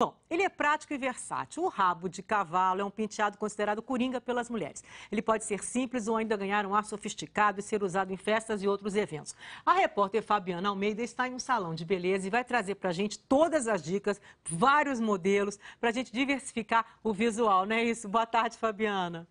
Bom, ele é prático e versátil. O rabo de cavalo é um penteado considerado coringa pelas mulheres. Ele pode ser simples ou ainda ganhar um ar sofisticado e ser usado em festas e outros eventos. A repórter Fabiana Almeida está em um salão de beleza e vai trazer para a gente todas as dicas, vários modelos, para a gente diversificar o visual, não é isso? Boa tarde, Fabiana.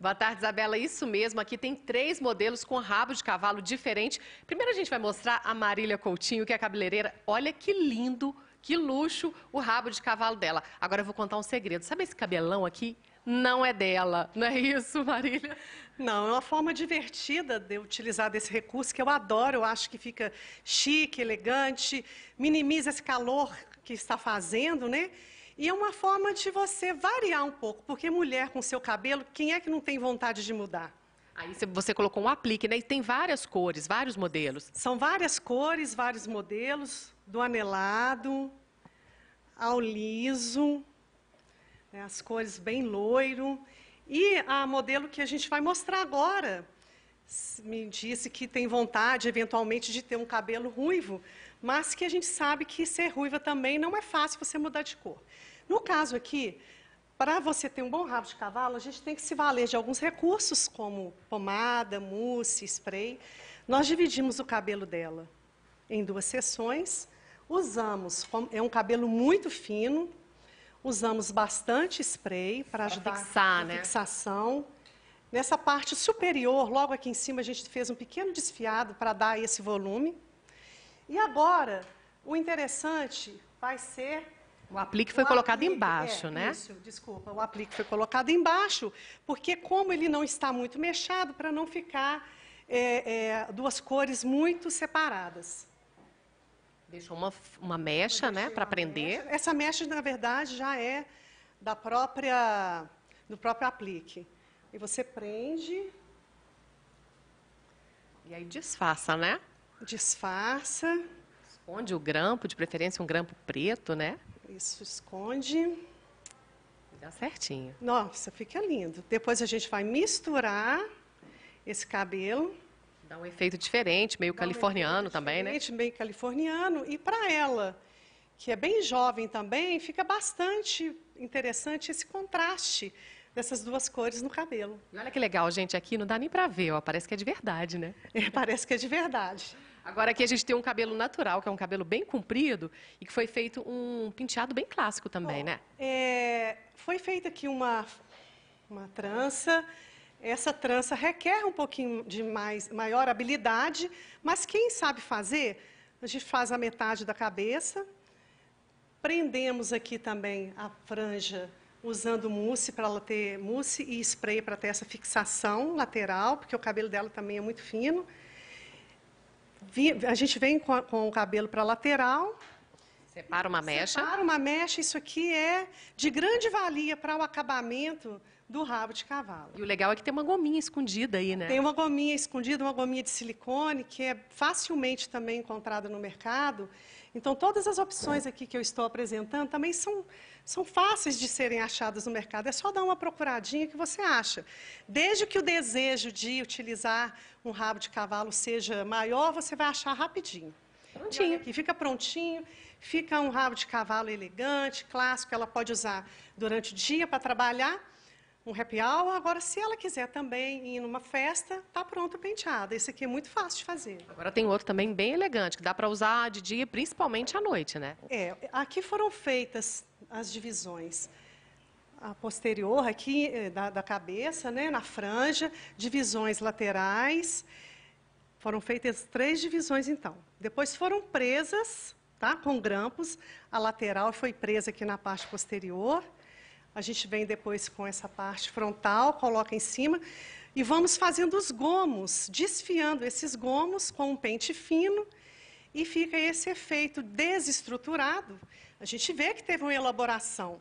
Boa tarde, Isabela. Isso mesmo, aqui tem três modelos com rabo de cavalo diferente. Primeiro a gente vai mostrar a Marília Coutinho, que é a cabeleireira. Olha que lindo que luxo o rabo de cavalo dela. Agora eu vou contar um segredo. Sabe esse cabelão aqui? Não é dela, não é isso, Marília? Não, é uma forma divertida de utilizar desse recurso que eu adoro, eu acho que fica chique, elegante, minimiza esse calor que está fazendo, né? E é uma forma de você variar um pouco, porque mulher com seu cabelo, quem é que não tem vontade de mudar? Aí você colocou um aplique, né? E tem várias cores, vários modelos. São várias cores, vários modelos, do anelado ao liso, né? as cores bem loiro. E a modelo que a gente vai mostrar agora, me disse que tem vontade, eventualmente, de ter um cabelo ruivo, mas que a gente sabe que ser ruiva também não é fácil você mudar de cor. No caso aqui, para você ter um bom rabo de cavalo, a gente tem que se valer de alguns recursos, como pomada, mousse, spray. Nós dividimos o cabelo dela em duas sessões. Usamos, é um cabelo muito fino, usamos bastante spray para ajudar a fixar, a né? fixação. Nessa parte superior, logo aqui em cima, a gente fez um pequeno desfiado para dar esse volume. E agora, o interessante vai ser o aplique foi o colocado aplique, embaixo, é, né? Isso, desculpa. O aplique foi colocado embaixo, porque como ele não está muito mexado, para não ficar é, é, duas cores muito separadas. Deixou uma, uma mecha, né, para prender. Mecha. Essa mecha, na verdade, já é da própria, do próprio aplique. E você prende. E aí disfarça, né? Disfarça. Esconde o grampo, de preferência um grampo preto, né? Isso esconde. Dá certinho. Nossa, fica lindo. Depois a gente vai misturar esse cabelo. Dá um efeito diferente, meio Dá californiano um também, né? Meio californiano. E para ela, que é bem jovem também, fica bastante interessante esse contraste dessas duas cores no cabelo. E olha que legal, gente, aqui não dá nem para ver, ó, parece que é de verdade, né? É, parece que é de verdade. Agora aqui a gente tem um cabelo natural, que é um cabelo bem comprido e que foi feito um penteado bem clássico também, Bom, né? É, foi feita aqui uma, uma trança. Essa trança requer um pouquinho de mais, maior habilidade, mas quem sabe fazer, a gente faz a metade da cabeça. Prendemos aqui também a franja usando mousse para ela ter mousse e spray para ter essa fixação lateral, porque o cabelo dela também é muito fino a gente vem com, o cabelo para a lateral. Separa uma mecha. Separa uma mecha. Isso aqui é de grande valia para o acabamento do rabo de cavalo. E o legal é que tem uma gominha escondida aí, né? Tem uma gominha escondida, uma gominha de silicone, que é facilmente também encontrada no mercado. Então, todas as opções aqui que eu estou apresentando também são, são fáceis de serem achadas no mercado. É só dar uma procuradinha que você acha. Desde que o desejo de utilizar um rabo de cavalo seja maior, você vai achar rapidinho. Prontinho. E fica prontinho, fica um rabo de cavalo elegante, clássico, ela pode usar durante o dia para trabalhar um happy hour. Agora, se ela quiser também ir numa festa, tá pronto o penteado. Esse aqui é muito fácil de fazer. Agora tem outro também bem elegante, que dá para usar de dia, principalmente à noite, né? É, aqui foram feitas as divisões. A posterior aqui eh, da, da cabeça, né, na franja, divisões laterais. Foram feitas três divisões, então. Depois foram presas, tá, com grampos. A lateral foi presa aqui na parte posterior. A gente vem depois com essa parte frontal, coloca em cima e vamos fazendo os gomos, desfiando esses gomos com um pente fino e fica esse efeito desestruturado. A gente vê que teve uma elaboração,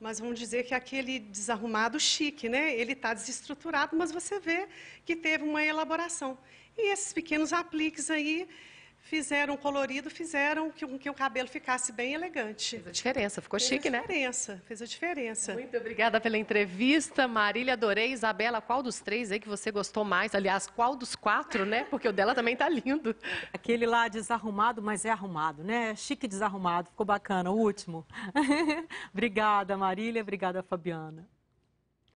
mas vamos dizer que aquele desarrumado chique, né? Ele está desestruturado, mas você vê que teve uma elaboração. E esses pequenos apliques aí fizeram colorido, fizeram que o cabelo ficasse bem elegante. Fez a diferença, ficou fez chique, né? Fez a diferença, né? fez a diferença. Muito obrigada pela entrevista, Marília, adorei. Isabela, qual dos três aí que você gostou mais? Aliás, qual dos quatro, né? Porque o dela também tá lindo. Aquele lá desarrumado, mas é arrumado, né? Chique desarrumado, ficou bacana, o último. obrigada, Marília, obrigada, Fabiana.